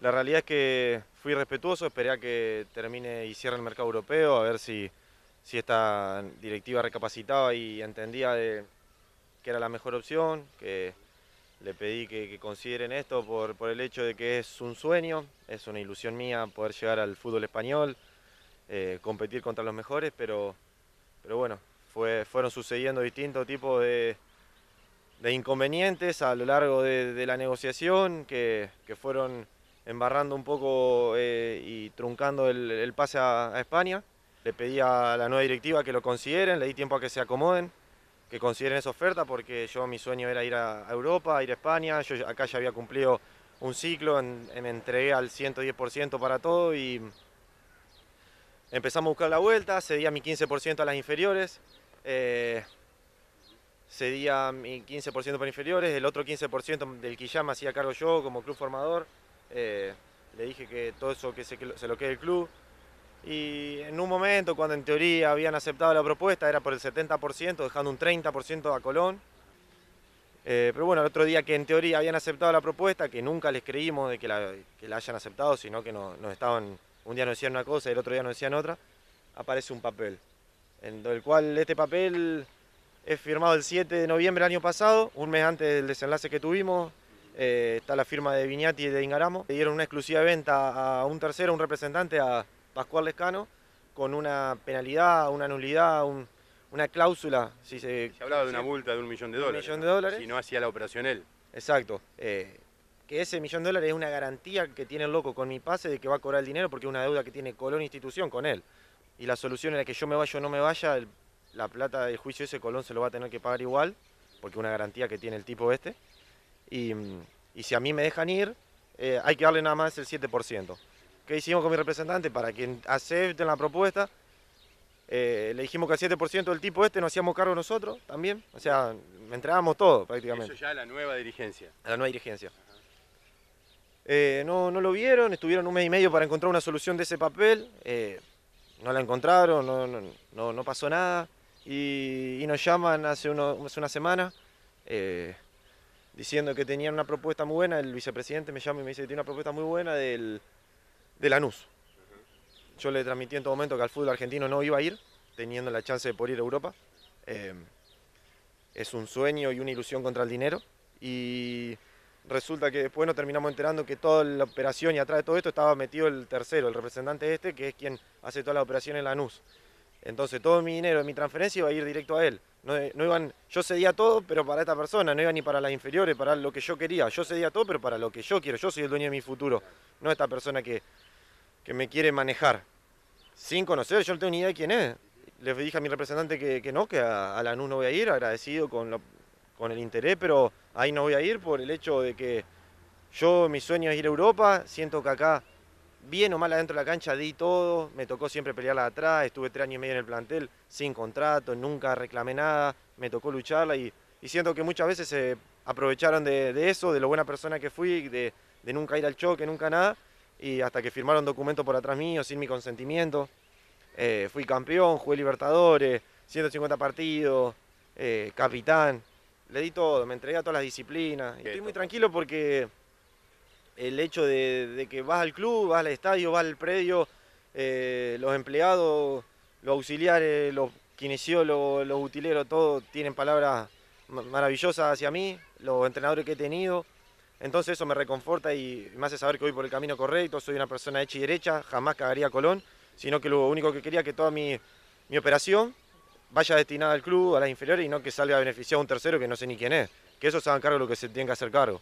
La realidad es que fui respetuoso, esperé a que termine y cierre el mercado europeo, a ver si, si esta directiva recapacitaba y entendía de, que era la mejor opción, que le pedí que, consideren esto por, el hecho de que es un sueño, es una ilusión mía poder llegar al fútbol español, eh, competir contra los mejores, pero, pero bueno, fueron sucediendo distintos tipos de, inconvenientes a lo largo de, la negociación que, que fueron embarrando un poco eh, y truncando el, pase a, España. Le pedí a la nueva directiva que lo consideren, le di tiempo a que se acomoden, que consideren esa oferta, porque yo mi sueño era ir a, Europa, ir a España. Yo acá ya había cumplido un ciclo, me entregué al 110% para todo y empezamos a buscar la vuelta, cedía mi 15% a las inferiores. Eh, cedía mi 15% para inferiores, el otro 15% del que ya me hacía cargo yo como club formador. Eh, le dije que todo eso que se, lo quede el club. Y en un momento, cuando en teoría habían aceptado la propuesta, era por el 70%, dejando un 30% a Colón. Eh, pero bueno, el otro día que en teoría habían aceptado la propuesta, que nunca les creímos de que la, hayan aceptado, sino que nos, estaban, un día nos decían una cosa y el otro día nos decían otra, aparece un papel, en el cual este papel es firmado el 7 de noviembre del año pasado, un mes antes del desenlace que tuvimos, eh, está la firma de Viñati y de Ingaramo. Le dieron una exclusiva venta a un tercero, un representante, a Pascual Lescano, con una penalidad, una nulidad, una cláusula. Si se, se hablaba de una multa de un millón de dólares. Un millón de dólares. Si no hacía la operación él. Exacto. Eh, que ese millón de dólares es una garantía que tiene el loco con mi pase de que va a cobrar el dinero porque es una deuda que tiene Colón Institución con él. Y la solución la que yo me vaya o no me vaya, la plata del juicio ese Colón se lo va a tener que pagar igual, porque es una garantía que tiene el tipo este. Y, si a mí me dejan ir, eh, hay que darle nada más el 7%. ¿Qué hicimos con mi representante? Para que acepten la propuesta, eh, le dijimos que al 7% del tipo este nos hacíamos cargo nosotros también. O sea, entregábamos todo prácticamente. Eso ya la nueva dirigencia. A la nueva dirigencia. Eh, no, lo vieron, estuvieron un mes y medio para encontrar una solución de ese papel. no la encontraron, no, pasó nada. Y, nos llaman hace, hace una semana diciendo que tenían una propuesta muy buena, el vicepresidente me llama y me dice que tiene una propuesta muy buena del, de Lanús. Yo le transmití en todo momento que al fútbol argentino no iba a ir, teniendo la chance de por ir a Europa. Eh, es un sueño y una ilusión contra el dinero. Y resulta que después nos terminamos enterando que toda la operación y atrás de todo esto estaba metido el tercero, el representante este, que es quien hace toda la operación en la Lanús. Entonces todo mi dinero mi transferencia iba a ir directo a él. Eh, no, iban, yo cedía todo, pero para esta persona, no iba ni para las inferiores, para lo que yo quería. Yo cedía todo, pero para lo que yo quiero. Yo soy el dueño de mi futuro, no esta persona que, que me quiere manejar. Sin conocer, yo no tengo ni idea de quién es. Les dije a mi representante que, no, que a, la NU no voy a ir, agradecido con, con el interés, pero ahí no voy a ir por el hecho de que yo, mi sueño es ir a Europa, siento que acá bien o mal adentro de la cancha di todo, me tocó siempre pelearla atrás, estuve tres años y medio en el plantel sin contrato, nunca reclamé nada, me tocó lucharla y, siento que muchas veces se aprovecharon de, eso, de lo buena persona que fui, de, nunca ir al choque, nunca nada, y hasta que firmaron documentos por atrás mío sin mi consentimiento. Eh, fui campeón, jugué Libertadores, 150 partidos, eh, capitán, le di todo, me entregué a todas las disciplinas. Y estoy muy tranquilo porque el hecho de, que vas al club, vas al estadio, vas al predio, eh, los empleados, los auxiliares, los kinesiólogos, los utileros, todos tienen palabras maravillosas hacia mí, los entrenadores que he tenido. Entonces eso me reconforta y me hace saber que voy por el camino correcto, soy una persona hecha y derecha, jamás cagaría Colón, sino que lo único que quería que toda mi, operación vaya destinada al club, a las inferiores y no que salga a beneficiar a un tercero que no sé ni quién es. Que eso se hagan cargo de lo que se tiene que hacer cargo.